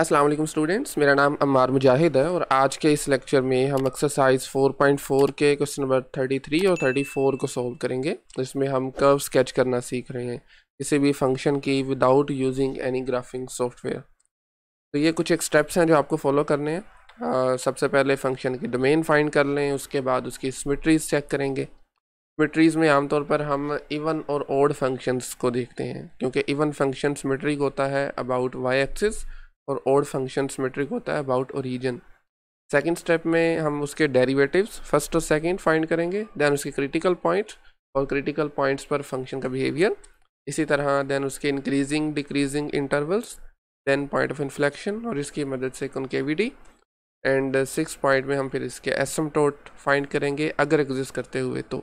Aslam students मेरा नाम अमार मुजाहिद है और आज के इस लेक्चर में हम एक्सरसाइज 4.4 के क्वेश्चन नंबर 33 और 34 को सॉल्व करेंगे जिसमें हम कर्व स्केच करना सीख रहे हैं किसी भी फंक्शन की without using any graphing software तो ये कुछ एक स्टेप्स हैं जो आपको फॉलो करने हैं सबसे पहले फंक्शन की डोमेन फाइंड कर लें उसके बाद उसकी सिमेट्रीज चेक करेंगे सिमेट्रीज़ में आमतौर पर हम इवन और ओड फंक्शंस को देखते हैं क्योंकि इवन फंक्शन सिमेट्रिक होता है अबाउट वाई एक्सिस और ओड फंक्शन मेट्रिक होता है अबाउट ओरिजन सेकेंड स्टेप में हम उसके डेरिवेटिव्स फर्स्ट और सेकेंड फाइंड करेंगे दैन उसके क्रिटिकल पॉइंट और क्रिटिकल पॉइंट्स पर फंक्शन का बिहेवियर इसी तरह दैन उसके increasing decreasing intervals then point of inflection और इसकी मदद से कॉन्केविटी एंड सिक्स पॉइंट में हम फिर इसके एसम टोट फाइंड करेंगे अगर एग्जिस्ट करते हुए तो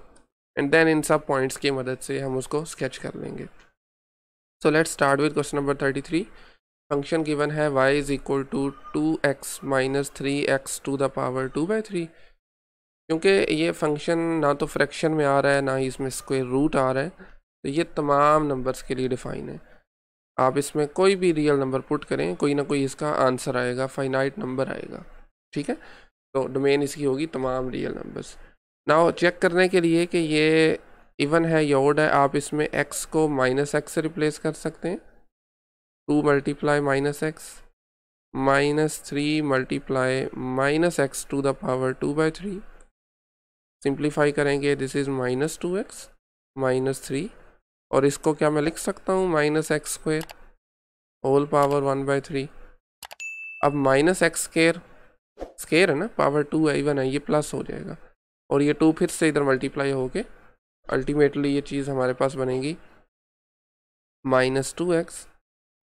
एंड देन इन सब पॉइंट्स की मदद से हम उसको स्केच कर लेंगे so let's start with question number thirty three function given है y is equal to two x minus three x to the power two by three क्योंकि ये फंक्शन ना तो फ्रैक्शन में आ रहा है ना ही इसमें स्क्वेयर रूट आ रहा है तो ये तमाम नंबर्स के लिए डिफ़ाइन है आप इसमें कोई भी रियल नंबर पुट करें कोई ना कोई इसका आंसर आएगा फाइनाइट नंबर आएगा ठीक है तो डोमेन इसकी होगी तमाम रियल नंबर्स ना चेक करने के लिए कि ये इवन है या है आप इसमें एक्स को माइनस एक्स से रिप्लेस कर सकते हैं two multiply minus x minus three multiply minus x to the power two by three simplify करेंगे this is minus two x minus three और इसको क्या मैं लिख सकता हूँ minus x square whole power one by three अब minus x square square है ना पावर टू आई वन है ये प्लस हो जाएगा और ये टू फिर से इधर मल्टीप्लाई होके अल्टीमेटली ये चीज़ हमारे पास बनेगी minus two x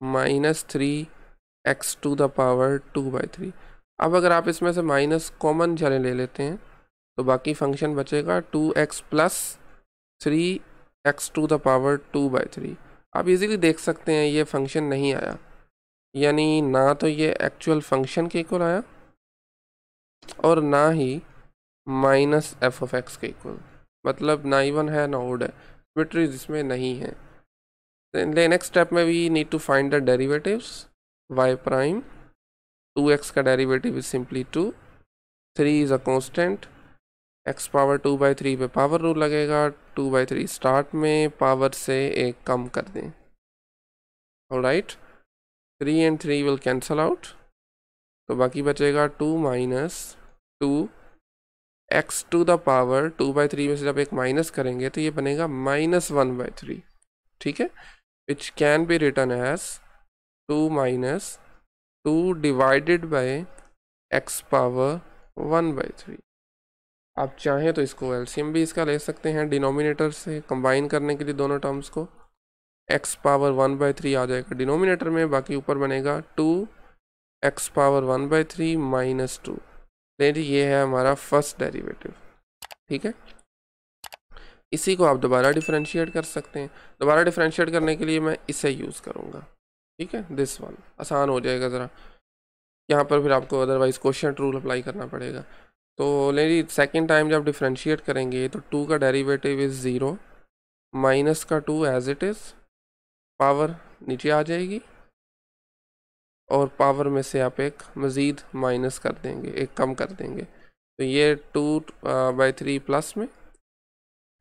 minus three x to the power two by three अब अगर आप इसमें से माइनस कॉमन चले ले लेते हैं तो बाकी फंक्शन बचेगा two x plus three x to the power two by three आप इजीली देख सकते हैं ये फंक्शन नहीं आया यानी ना तो ये एक्चुअल फंक्शन के इक्वल आया और ना ही माइनस एफ ऑफ एक्स के इक्वल मतलब ना इवन है ना ओड है बिट्रीज इसमें नहीं है then the next step में we need to find the derivatives y prime 2x का derivative is simply two three is a constant x power two by three पे पावर रूल लगेगा टू बाई थ्री स्टार्ट में power से एक कम कर दें right three and three will cancel out तो बाकी बचेगा two minus two x to the power two by three में से जब एक माइनस करेंगे तो ये बनेगा माइनस वन बाई थ्री ठीक है which can be written as 2 minus 2 divided by x power 1 by 3 आप चाहें तो इसको LCM भी इसका ले सकते हैं डिनोमिनेटर से कंबाइन करने के लिए दोनों टर्म्स को x power one by three आ जाएगा डिनोमिनेटर में बाकी ऊपर बनेगा two x power one by three minus two ये है हमारा फर्स्ट डेरिवेटिव ठीक है इसी को आप दोबारा डिफ्रेंशिएट कर सकते हैं दोबारा डिफ्रेंशिएट करने के लिए मैं इसे यूज़ करूँगा ठीक है दिस वन आसान हो जाएगा ज़रा यहाँ पर फिर आपको अदरवाइज़ क्वेश्चन रूल अप्लाई करना पड़ेगा तो लेडी सेकेंड टाइम जब डिफ्रेंशिएट करेंगे तो टू का डेरीवेटिव इज़ ज़ीरो माइनस का two as it is power नीचे आ जाएगी और पावर में से आप एक मज़ीद माइनस कर देंगे एक कम कर देंगे तो ये टू बाई थ्री प्लस में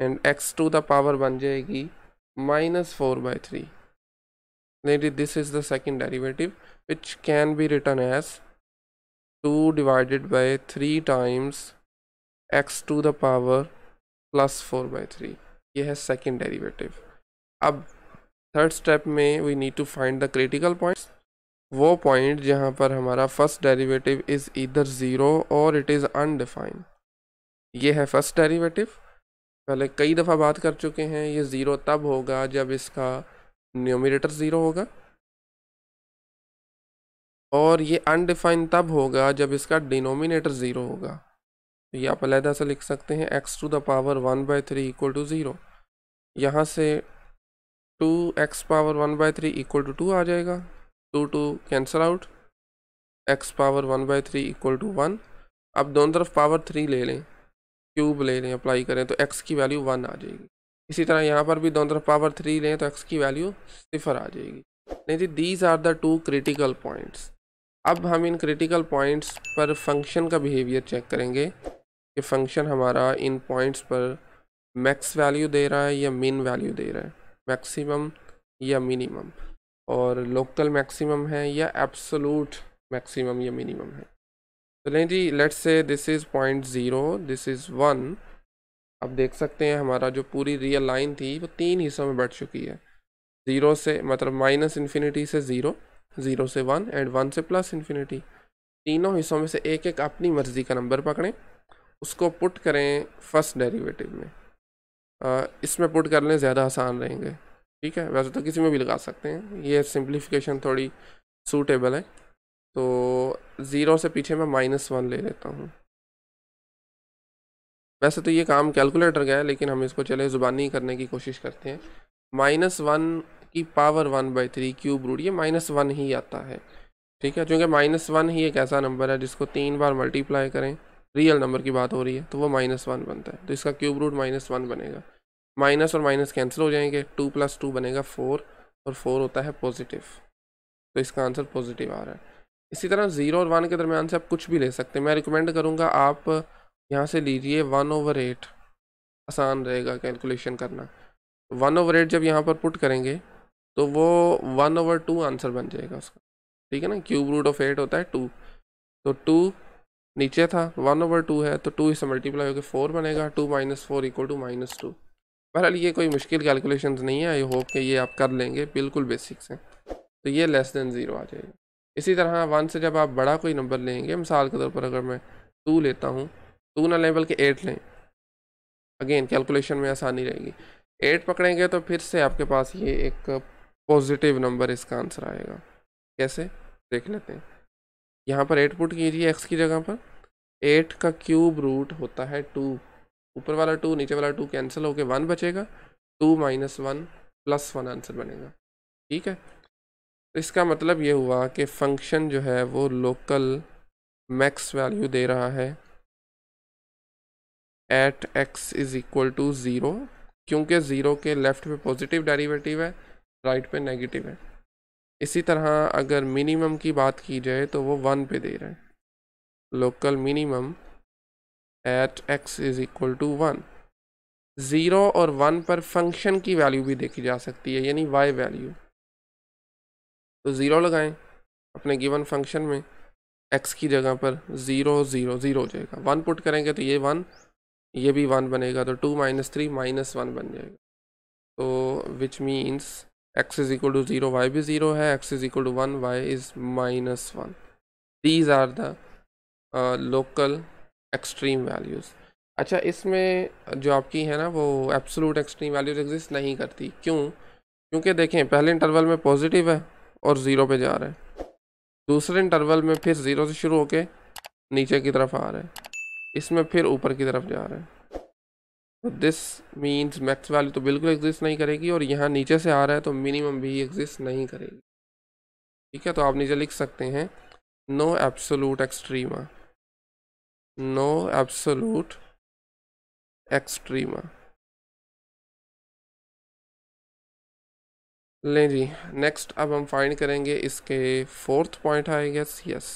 and x to the power बन जाएगी माइनस फोर बाई थ्री लेडी this is the second derivative which can be return as two divided by three times x to the power plus four by three ये है second derivative अब third step में we need to find the critical points वो point जहाँ पर हमारा first derivative is इधर zero और इट इज़ अनडिफाइंड ये है फर्स्ट डेरीवेटिव पहले कई दफ़ा बात कर चुके हैं ये ज़ीरो तब होगा जब इसका न्योमिनेटर ज़ीरो होगा और ये अनडिफाइन तब होगा जब इसका डिनोमिनेटर ज़ीरो होगा तो ये आप अलहदा से लिख सकते हैं x to the power one by three equal to zero यहाँ से two x power one by three equal to two आ जाएगा two two cancel out x power one by three equal to one अब दोनों तरफ power three ले लें cube ले लें अप्लाई करें तो एक्स की वैल्यू वन आ जाएगी इसी तरह यहाँ पर भी दोनों तरफ पावर थ्री लें तो एक्स की वैल्यू सिफर आ जाएगी नहीं जी these are the two critical points अब हम इन क्रिटिकल पॉइंट्स पर फंक्शन का बिहेवियर चेक करेंगे कि फंक्शन हमारा इन पॉइंट्स पर मैक्स वैल्यू दे रहा है या मिन वैल्यू दे रहा है मैक्सिमम या मिनिमम और लोकल मैक्सिमम है या एब्सोलूट मैक्सिमम या मिनिमम है चलें जी let's see this is point zero this is one आप देख सकते हैं हमारा जो पूरी रियल लाइन थी वो तीन हिस्सों में बढ़ चुकी है ज़ीरो से मतलब माइनस इन्फिनिटी से ज़ीरो ज़ीरो से वन एंड वन से प्लस इन्फिनिटी तीनों हिस्सों में से एक एक अपनी मर्ज़ी का नंबर पकड़ें उसको पुट करें फर्स्ट डेरिवेटिव में आ, इसमें पुट कर लें ज़्यादा आसान रहेंगे ठीक है वैसे तो किसी में भी लगा सकते हैं ये सिंप्लीफिकेशन थोड़ी सूटेबल है तो ज़ीरो से पीछे मैं माइनस वन ले लेता हूँ वैसे तो ये काम कैलकुलेटर का है लेकिन हम इसको चले ज़ुबानी करने की कोशिश करते हैं माइनस वन की power one by three cube root ये माइनस वन ही आता है ठीक है चूँकि माइनस वन ही एक ऐसा नंबर है जिसको तीन बार मल्टीप्लाई करें रियल नंबर की बात हो रही है तो वो माइनस वन बनता है तो इसका क्यूब रूट माइनस वन बनेगा माइनस और माइनस कैंसिल हो जाएंगे टू प्लस टू बनेगा फोर और फोर होता है पॉजिटिव तो इसका आंसर पॉजिटिव आ रहा है इसी तरह ज़ीरो और वन के दरमियान से आप कुछ भी ले सकते हैं मैं रिकमेंड करूँगा आप यहाँ से लीजिए वन ओवर एट आसान रहेगा कैलकुलेशन करना वन ओवर एट जब यहाँ पर पुट करेंगे तो वो वन ओवर टू आंसर बन जाएगा उसका ठीक है ना क्यूब रूट ऑफ एट होता है टू तो टू नीचे था वन ओवर टू है तो टू इससे मल्टीप्लाई होकर फोर बनेगा two minus four equal to minus two बहरहाल ये कोई मुश्किल कैलकुलेशंस नहीं है आई होप कि ये आप कर लेंगे बिल्कुल बेसिक्स हैं तो ये लेस देन ज़ीरो आ जाएगा इसी तरह वन से जब आप बड़ा कोई नंबर लेंगे मिसाल के तौर पर अगर मैं टू लेता हूँ टू ना लें बल्कि एट लें अगेन कैलकुलेशन में आसानी रहेगी एट पकड़ेंगे तो फिर से आपके पास ये एक पॉजिटिव नंबर इसका आंसर आएगा कैसे देख लेते हैं यहाँ पर एट पुट कीजिए एक्स की जगह पर एट का क्यूब रूट होता है टू ऊपर वाला टू नीचे वाला टू कैंसिल होकर वन बचेगा two minus one plus one answer बनेगा ठीक है तो इसका मतलब ये हुआ कि फंक्शन जो है वो लोकल मैक्स वैल्यू दे रहा है at x is equal to zero क्योंकि ज़ीरो के लेफ़्ट पे पॉजिटिव डेरिवेटिव है राइट पे नेगेटिव है इसी तरह अगर मिनिमम की बात की जाए तो वो वन पे दे रहा है local minimum at x is equal to one zero और वन पर फंक्शन की वैल्यू भी देखी जा सकती है यानी वाई वैल्यू तो ज़ीरो लगाएं अपने गिवन फंक्शन में एक्स की जगह पर ज़ीरो ज़ीरो ज़ीरो हो जाएगा वन पुट करेंगे तो ये वन ये भी वन बनेगा तो two minus three minus one बन जाएगा तो which means x is equal to zero y भी ज़ीरो है x is equal to one y is minus one these are the local extreme values अच्छा इसमें जो आपकी है ना वो एब्सोलूट एक्सट्रीम वैल्यूज एग्जिस्ट नहीं करती क्यों क्योंकि देखें पहले इंटरवल में पॉजिटिव है और ज़ीरो पे जा रहे हैं दूसरे इंटरवल में फिर ज़ीरो से शुरू होके नीचे की तरफ आ रहे हैं इसमें फिर ऊपर की तरफ जा रहे हैं तो दिस मीन्स मैक्स वैल्यू तो बिल्कुल एग्जिस्ट नहीं करेगी और यहाँ नीचे से आ रहा है तो मिनिमम भी एग्जिस्ट नहीं करेगी ठीक है तो आप नीचे लिख सकते हैं no absolute extrema no absolute extrema लें जी नेक्स्ट अब हम फाइंड करेंगे इसके fourth point I guess yes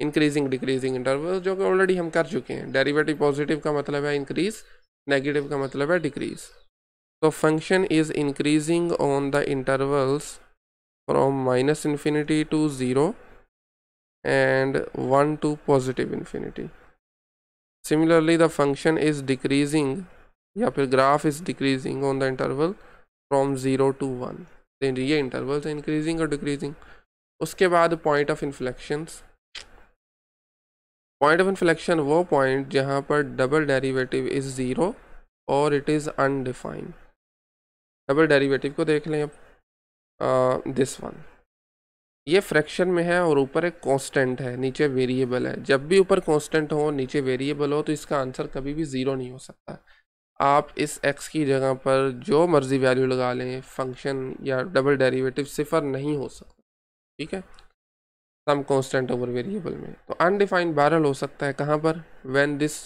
increasing decreasing interval जो कि ऑलरेडी हम कर चुके हैं डेरिवेटिव पॉजिटिव का मतलब है इंक्रीज नेगेटिव का मतलब है डिक्रीज तो function is increasing on the intervals from minus infinity to zero and one to positive infinity similarly the function is decreasing या फिर graph is decreasing on the interval from zero to one तो ये intervals है increasing और decreasing उसके बाद point of inflections point of inflection वो point जहाँ पर डबल डेरिवेटिव इज़ ज़ीरो और it is undefined double derivative को देख लें अब दिस वन ये फ्रैक्शन में है और ऊपर एक कांस्टेंट है नीचे वेरिएबल है जब भी ऊपर कांस्टेंट हो नीचे वेरिएबल हो तो इसका आंसर कभी भी ज़ीरो नहीं हो सकता आप इस एक्स की जगह पर जो मर्ज़ी वैल्यू लगा लें फंक्शन या डबल डेरिवेटिव सिफर नहीं हो सकता ठीक है सम कांस्टेंट ओवर वेरिएबल में तो अनडिफाइंड बहरल हो सकता है कहाँ पर when this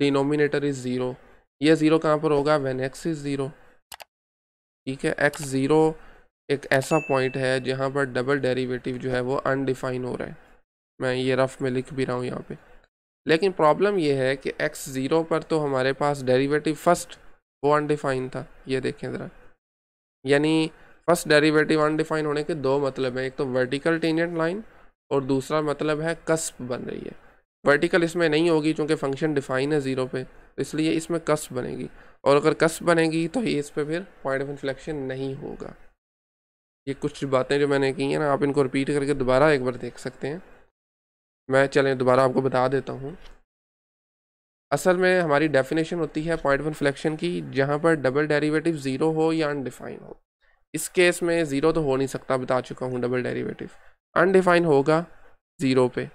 denominator is zero ये ज़ीरो कहाँ पर होगा व्हेन एक्स इज़ ज़ीरो ठीक है एक्स ज़ीरो एक ऐसा पॉइंट है जहाँ पर डबल डेरीवेटिव जो है वो अनडिफाइन हो रहा है मैं ये रफ़ में लिख भी रहा हूँ यहाँ पर लेकिन प्रॉब्लम ये है कि एक्स ज़ीरो पर तो हमारे पास डेरिवेटिव फर्स्ट वो अनडिफाइन था ये देखें ज़रा यानी फर्स्ट डेरिवेटिव अनडिफाइन होने के दो मतलब हैं एक तो वर्टिकल टेंजेंट लाइन और दूसरा मतलब है कस्ब बन रही है वर्टिकल इसमें नहीं होगी क्योंकि फंक्शन डिफाइन है ज़ीरो पे तो इसलिए इसमें कस्प बनेगी और अगर कस्प बनेगी तो ये इस पर फिर पॉइंट ऑफ इन्फ्लेक्शन नहीं होगा ये कुछ बातें जो मैंने की हैं ना आप इनको रिपीट करके दोबारा एक बार देख सकते हैं मैं चलें दोबारा आपको बता देता हूँ असल में हमारी डेफिनेशन होती है पॉइंट वन फ्लैक्शन की जहाँ पर डबल डेरिवेटिव ज़ीरो हो या अनडिफाइन हो इस केस में ज़ीरो तो हो नहीं सकता बता चुका हूँ डबल डेरिवेटिव अनडिफाइन होगा ज़ीरो पे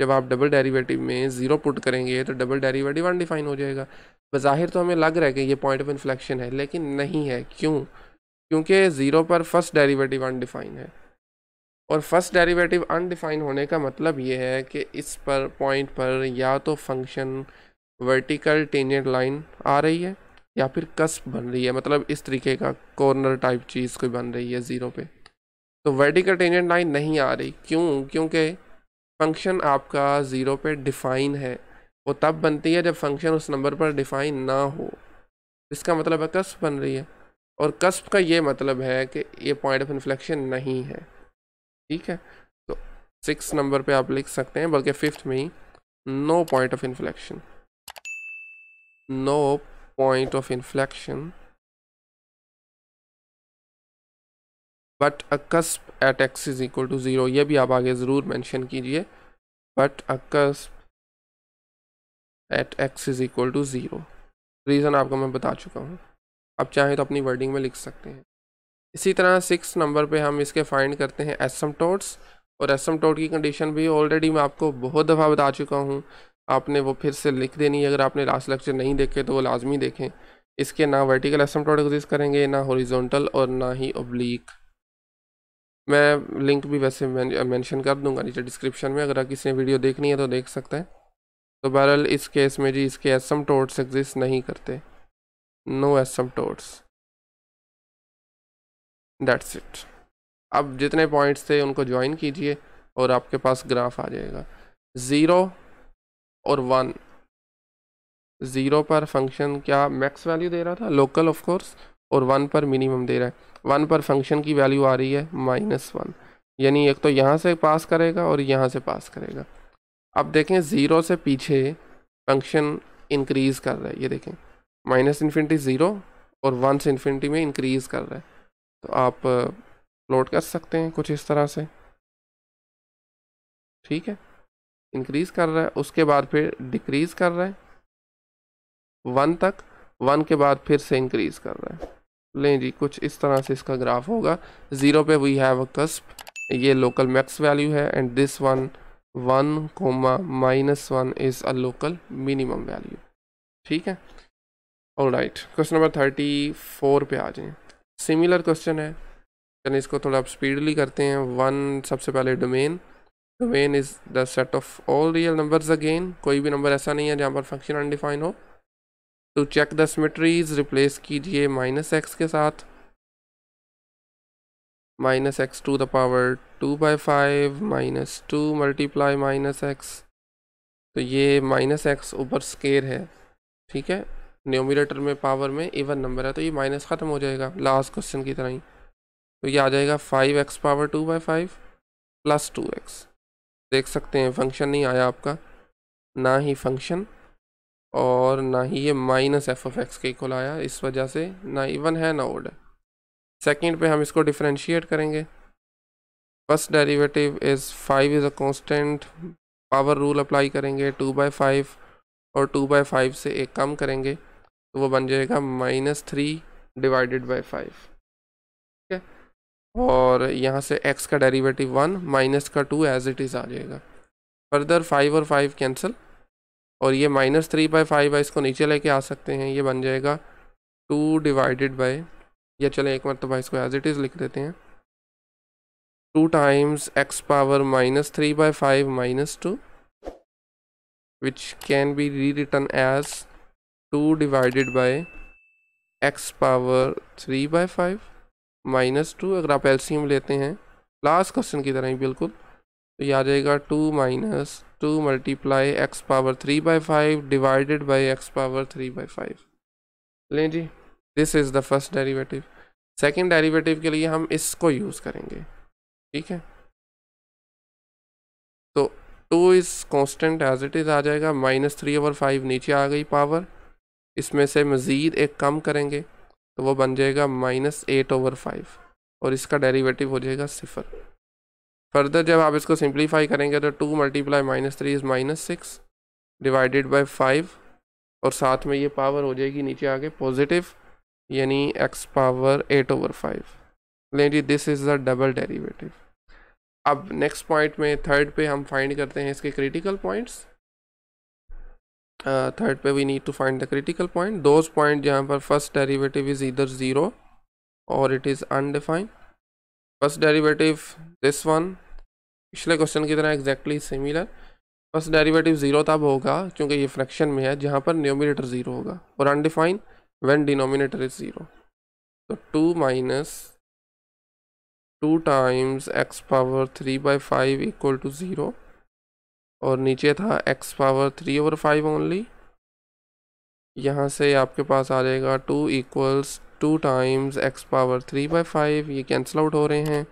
जब आप डबल डेरिवेटिव में ज़ीरो पुट करेंगे तो डबल डेरिवेटिव अनडिफाइन हो जाएगा बज़ाहिर तो हमें लग रहा है कि ये पॉइंट ऑफ इन्फ्लेक्शन है लेकिन नहीं है क्यों क्योंकि ज़ीरो पर फर्स्ट डेरिवेटिव अनडिफाइन है और फर्स्ट डेरिवेटिव अनडिफाइंड होने का मतलब ये है कि इस पर पॉइंट पर या तो फंक्शन वर्टिकल टेंजेंट लाइन आ रही है या फिर कस्प बन रही है मतलब इस तरीके का कॉर्नर टाइप चीज़ कोई बन रही है ज़ीरो पे तो वर्टिकल टेंजेंट लाइन नहीं आ रही क्यों क्योंकि फंक्शन आपका ज़ीरो पे डिफ़ाइन है वो तब बनती है जब फंक्शन उस नंबर पर डिफ़ाइन ना हो इसका मतलब है कस्प बन रही है और कस्प का ये मतलब है कि ये पॉइंट ऑफ इन्फ्लेक्शन नहीं है ठीक है तो सिक्स नंबर पे आप लिख सकते हैं बल्कि फिफ्थ में ही no point of inflection no point of inflection but a cusp at x is equal to zero ये भी आप आगे ज़रूर मेंशन कीजिए but a cusp at x is equal to zero reason आपको मैं बता चुका हूँ आप चाहें तो अपनी वर्डिंग में लिख सकते हैं इसी तरह सिक्स नंबर पे हम इसके फाइंड करते हैं टोट्स और टोट की कंडीशन भी ऑलरेडी मैं आपको बहुत दफ़ा बता चुका हूँ आपने वो फिर से लिख देनी है अगर आपने लास्ट लेक्चर नहीं देखे तो वो लाजमी देखें इसके ना वर्टिकल टोट एग्जिस्ट करेंगे ना हॉरीजोंटल और ना ही ओब्लिक मैं लिंक भी वैसे मैंशन कर दूंगा नीचे डिस्क्रिप्शन में अगर किसी ने वीडियो देखनी है तो देख सकता है तो बहरल इस केस में जी इसके एसम टोट्स एग्जिस्ट नहीं करते no asymptotes that's it अब जितने पॉइंट्स थे उनको ज्वाइन कीजिए और आपके पास ग्राफ आ जाएगा ज़ीरो और वन ज़ीरो पर फंक्शन क्या मैक्स वैल्यू दे रहा था लोकल ऑफ कोर्स और वन पर मिनिमम दे रहा है वन पर फंक्शन की वैल्यू आ रही है माइनस वन यानी एक तो यहाँ से पास करेगा और यहाँ से पास करेगा अब देखें ज़ीरो से पीछे फंक्शन इंक्रीज़ कर रहा है ये देखें माइनस इन्फिनिटी ज़ीरो और वन से इन्फिनिटी में इंक्रीज़ कर रहा है तो आप लोड कर सकते हैं कुछ इस तरह से ठीक है इंक्रीज़ कर रहा है उसके बाद फिर डिक्रीज़ कर रहा है वन तक वन के बाद फिर से इंक्रीज़ कर रहा है लें जी कुछ इस तरह से इसका ग्राफ होगा ज़ीरो पे वी हैव अ कस्प ये लोकल मैक्स वैल्यू है and this one one comma minus one is a local minimum value ठीक है और right question number thirty four पे आ जाए सिमिलर क्वेश्चन है चलिए इसको थोड़ा आप स्पीडली करते हैं वन सबसे पहले domain domain is the set of all real numbers again कोई भी नंबर ऐसा नहीं है जहाँ पर फंक्शन अनडिफाइन हो to check the symmetries replace कीजिए माइनस एक्स के साथ minus x to the power two by five minus two multiply minus x तो ये माइनस एक्स ऊपर स्केयर है ठीक है न्योमिनेटर में पावर में इवन नंबर है तो ये माइनस ख़त्म हो जाएगा लास्ट क्वेश्चन की तरह ही तो ये आ जाएगा five x power two by five plus two x देख सकते हैं फंक्शन नहीं आया आपका ना ही फंक्शन और ना ही ये माइनस एफ ऑफ एक्स के इक्वल आया इस वजह से ना इवन है ना ओड है सेकेंड पर हम इसको डिफ्रेंशिएट करेंगे first derivative is five is a constant power rule apply करेंगे टू बाई फाइव और टू बाई फाइव से एक कम करेंगे तो वो बन जाएगा minus three divided by five ठीक है और यहाँ से एक्स का डेरिवेटिव वन माइनस का टू एज इट इज़ आ जाएगा फर्दर फाइव और फाइव कैंसिल और ये माइनस थ्री बाई फाइव है इसको नीचे लेके आ सकते हैं ये बन जाएगा टू डिवाइडेड बाई या चले एक मरतबा इसको एज इट इज़ लिख देते हैं two times x power minus three by five minus two which can be rewritten as two divided by x power three by five minus two अगर आप एलसीएम लेते हैं लास्ट क्वेश्चन की तरह ही बिल्कुल तो ये आ जाएगा two minus two multiply x power three by five divided by x power three by five लें जी this is the first derivative second derivative के लिए हम इसको यूज़ करेंगे ठीक है तो two is constant as it is आ जाएगा माइनस थ्री ओवर फाइव नीचे आ गई पावर इसमें से मज़ीद एक कम करेंगे तो वो बन जाएगा माइनस एट ओवर फाइव और इसका डेरिवेटिव हो जाएगा सिफर फर्दर जब आप इसको सिंप्लीफाई करेंगे तो two multiply minus three is minus six divided by five और साथ में ये पावर हो जाएगी नीचे आगे पॉजिटिव यानी x power eight over five लें जी this is the double derivative अब नेक्स्ट पॉइंट में थर्ड पे हम फाइंड करते हैं इसके क्रिटिकल पॉइंट्स थर्ड uh, पे we need to find the critical point those point जहाँ पर फर्स्ट डेरिवेटिव इज़ इधर ज़ीरो और it is undefined first derivative this one पिछले क्वेश्चन की तरह exactly similar first derivative zero तब होगा क्योंकि ये फ्रैक्शन में है जहाँ पर न्योमिनेटर ज़ीरो होगा और undefined when denominator is zero तो two minus two times x power three by five equal to zero और नीचे था x power three over five only यहाँ से आपके पास आ जाएगा two equals two times x power three by five ये कैंसिल आउट हो रहे हैं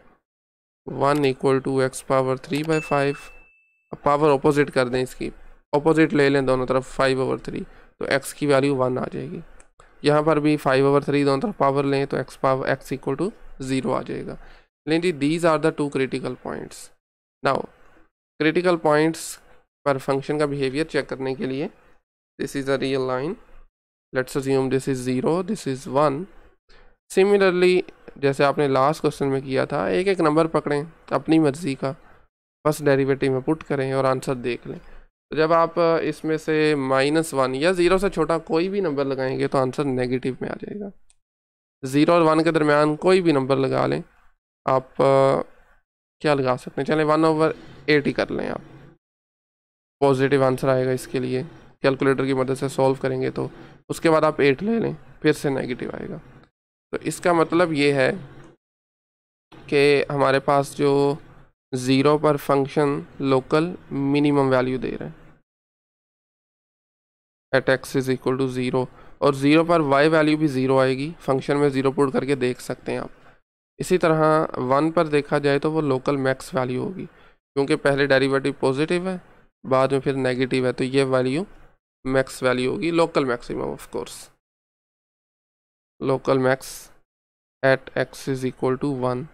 one equal to x power three by five power opposite कर दें इसकी अपोजिट ले लें दोनों तरफ फाइव ओवर थ्री तो एक्स की वैल्यू वन आ जाएगी यहाँ पर भी फाइव ओवर थ्री दोनों तरफ पावर लें तो x power x equal to zero आ जाएगा लेकिन जी these are the two critical points now critical points पर फंक्शन का बिहेवियर चेक करने के लिए this is a real line let's assume this is zero this is one similarly जैसे आपने लास्ट क्वेश्चन में किया था एक एक नंबर पकड़ें अपनी मर्ज़ी का फर्स्ट डेरिवेटिव में पुट करें और आंसर देख लें तो जब आप इसमें से माइनस वन या ज़ीरो से छोटा कोई भी नंबर लगाएंगे तो आंसर नेगेटिव में आ जाएगा ज़ीरो और वन के दरमियान कोई भी नंबर लगा लें आप क्या लगा सकते हैं चले वन ओवर एट ही कर लें आप पॉजिटिव आंसर आएगा इसके लिए कैलकुलेटर की मदद से सॉल्व करेंगे तो उसके बाद आप एट ले लें फिर से नेगेटिव आएगा तो इसका मतलब ये है कि हमारे पास जो ज़ीरो पर फंक्शन लोकल मिनिमम वैल्यू दे रहा है at x is equal to zero और ज़ीरो पर वाई वैल्यू भी ज़ीरो आएगी फंक्शन में ज़ीरो पुट करके देख सकते हैं आप इसी तरह वन पर देखा जाए तो वो लोकल मैक्स वैल्यू होगी क्योंकि पहले डेरिवेटिव पॉजिटिव है बाद में फिर नेगेटिव है तो ये वैल्यू मैक्स वैल्यू होगी local maximum of course local max at x is equal to one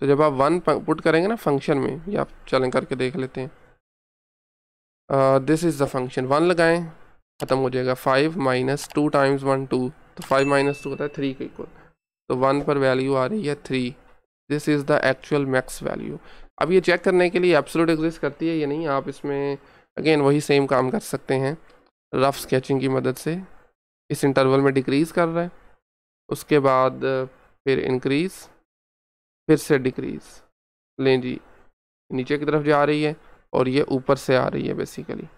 तो जब आप वन पुट करेंगे ना फंक्शन में या आप चलें करके देख लेते हैं this is the function one लगाएं ख़त्म हो जाएगा five minus two times one two तो फाइव माइनस टू होता है थ्री के इक्वल तो वन पर वैल्यू आ रही है three this is the actual max value अब ये चेक करने के लिए एब्सोलूट एग्जिस्ट करती है या नहीं आप इसमें अगेन वही सेम काम कर सकते हैं रफ स्केचिंग की मदद से इस इंटरवल में डिक्रीज़ कर रहा है उसके बाद फिर इंक्रीज़ फिर से डिक्रीज़ लें जी नीचे की तरफ जा रही है और ये ऊपर से आ रही है बेसिकली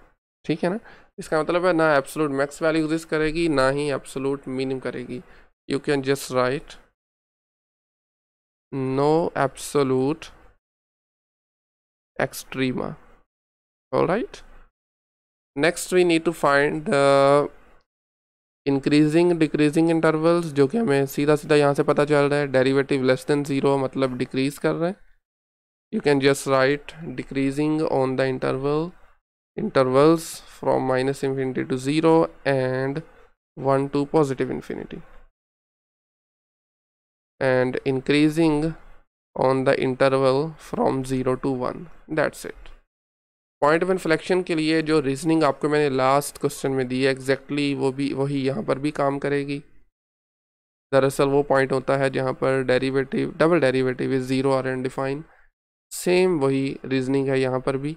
ठीक है ना इसका मतलब है ना एब्सोलूट मैक्स वैल्यू एग्जिस्ट करेगी ना ही एब्सोलूट मिनिम करेगी you can just write no absolute extrema all right next we need to find the increasing decreasing intervals जो कि हमें सीधा सीधा यहाँ से पता चल रहा है डेरिवेटिव लेस देन ज़ीरो मतलब डिक्रीज कर रहे हैं you can just write decreasing on the interval intervals from minus infinity to zero and one to positive infinity and increasing on the interval from 0 to 1 that's it point of inflection के लिए जो reasoning आपको मैंने last question में दी है exactly exactly वो भी वही यहाँ पर भी काम करेगी दरअसल वो पॉइंट होता है जहाँ पर derivative double derivative is zero or undefined same वही रीजनिंग है यहाँ पर भी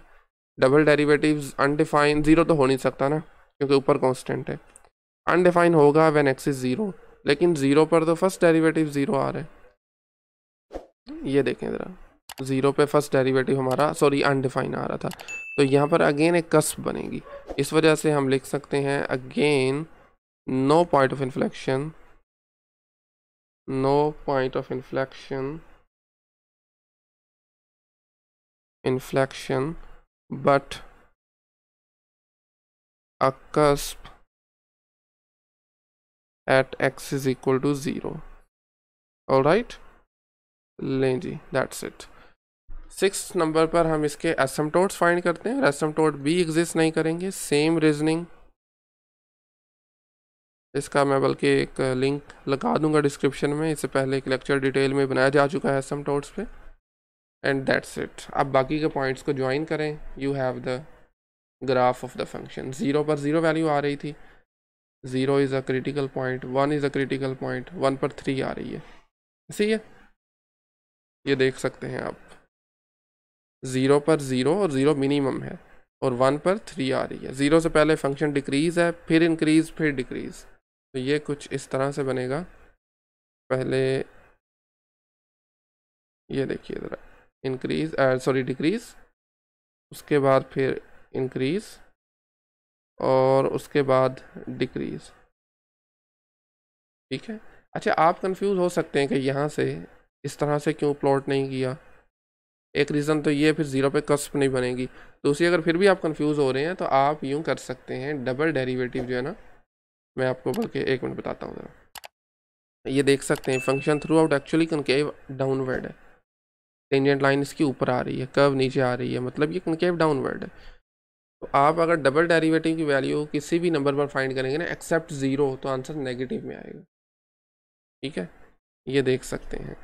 डबल डेरीवेटिव अनडिफाइन ज़ीरो तो हो नहीं सकता ना क्योंकि ऊपर कॉन्स्टेंट है अनडिफाइन होगा वेन एक्स इज़ ज़ीरो लेकिन ज़ीरो पर तो फर्स्ट डेरीवेटिव ज़ीरो आ रहा है ये देखें ज़रा ज़ीरो पे फर्स्ट डेरिवेटिव हमारा सॉरी अनडिफाइन आ रहा था तो यहाँ पर अगेन एक कस्ब बनेगी इस वजह से हम लिख सकते हैं again no point of inflection no point of inflection inflection but a cusp at x is equal to zero all लें जी दैट्स इट सिक्स नंबर पर हम इसके एसमटोट्स फाइंड करते हैं और एसमटोट भी एग्जिस्ट नहीं करेंगे सेम रीजनिंग इसका मैं बल्कि एक लिंक लगा दूंगा डिस्क्रिप्शन में इससे पहले एक लेक्चर डिटेल में बनाया जा चुका है टोट्स पे एंड दैट्स इट अब बाकी के पॉइंट्स को ज्वाइन करें you have the graph of the function zero पर ज़ीरो वैल्यू आ रही थी zero is a critical point one is a critical point one पर थ्री आ रही है सही है ये देख सकते हैं आप ज़ीरो पर ज़ीरो और ज़ीरो मिनिमम है और वन पर थ्री आ रही है ज़ीरो से पहले फंक्शन डिक्रीज़ है फिर इंक्रीज़ फिर डिक्रीज़ तो ये कुछ इस तरह से बनेगा पहले ये देखिए ज़रा इंक्रीज़ सॉरी डिक्रीज़ उसके बाद फिर इंक्रीज़ और उसके बाद डिक्रीज़ ठीक है अच्छा आप कंफ्यूज हो सकते हैं कि यहाँ से इस तरह से क्यों प्लॉट नहीं किया एक रीज़न तो ये फिर ज़ीरो पे कस्प नहीं बनेगी दूसरी अगर फिर भी आप कंफ्यूज हो रहे हैं तो आप यूँ कर सकते हैं डबल डेरिवेटिव जो है ना मैं आपको बल्कि एक मिनट बताता हूँ ज़रा ये देख सकते हैं function throughout actually concave downward है टेंजेंट लाइन इसके ऊपर आ रही है कर्व नीचे आ रही है मतलब ये कनकेव डाउनवर्ड है तो आप अगर डबल डेरीवेटिव की वैल्यू किसी भी नंबर पर फाइंड करेंगे ना एक्सेप्ट ज़ीरो तो आंसर नेगेटिव में आएगा ठीक है ये देख सकते हैं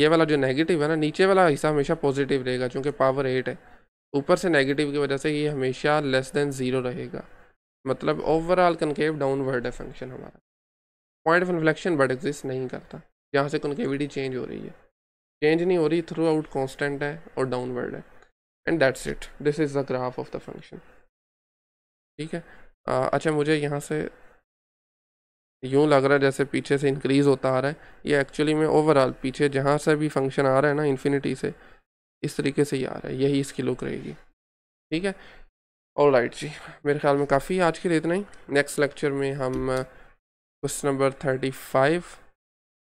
ये वाला जो नेगेटिव है ना नीचे वाला हिस्सा हमेशा पॉजिटिव रहेगा क्योंकि पावर एट है ऊपर से नेगेटिव की वजह से ये हमेशा लेस देन ज़ीरो रहेगा मतलब ओवरऑल कनकेव डाउनवर्ड है फंक्शन हमारा point of inflection but exist नहीं करता यहाँ से कनकेविटी चेंज हो रही है चेंज नहीं हो रही थ्रू आउट कॉन्स्टेंट है और डाउनवर्ड है and that's it this is the graph of the function ठीक है आ, अच्छा मुझे यहाँ से यूँ लग रहा है जैसे पीछे से इंक्रीज़ होता आ रहा है ये एक्चुअली में ओवरऑल पीछे जहाँ से भी फंक्शन आ रहा है ना इन्फिनिटी से इस तरीके से ही आ रहा है यही इसकी लुक रहेगी ठीक है और राइट जी मेरे ख्याल में काफ़ी आज के लिए इतना ही नेक्स्ट लेक्चर में हम question number thirty five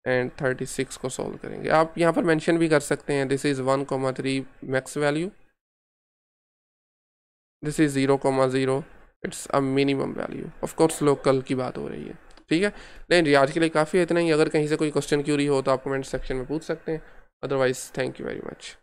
and thirty six को सॉल्व करेंगे आप यहाँ पर मेंशन भी कर सकते हैं this is one comma three max value this is zero comma zero it's a minimum value of course local की बात हो रही है ठीक है लेकिन आज के लिए काफ़ी है इतना ही अगर कहीं से कोई क्वेश्चन क्यूरी हो तो आप कमेंट सेक्शन में पूछ सकते हैं otherwise thank you very much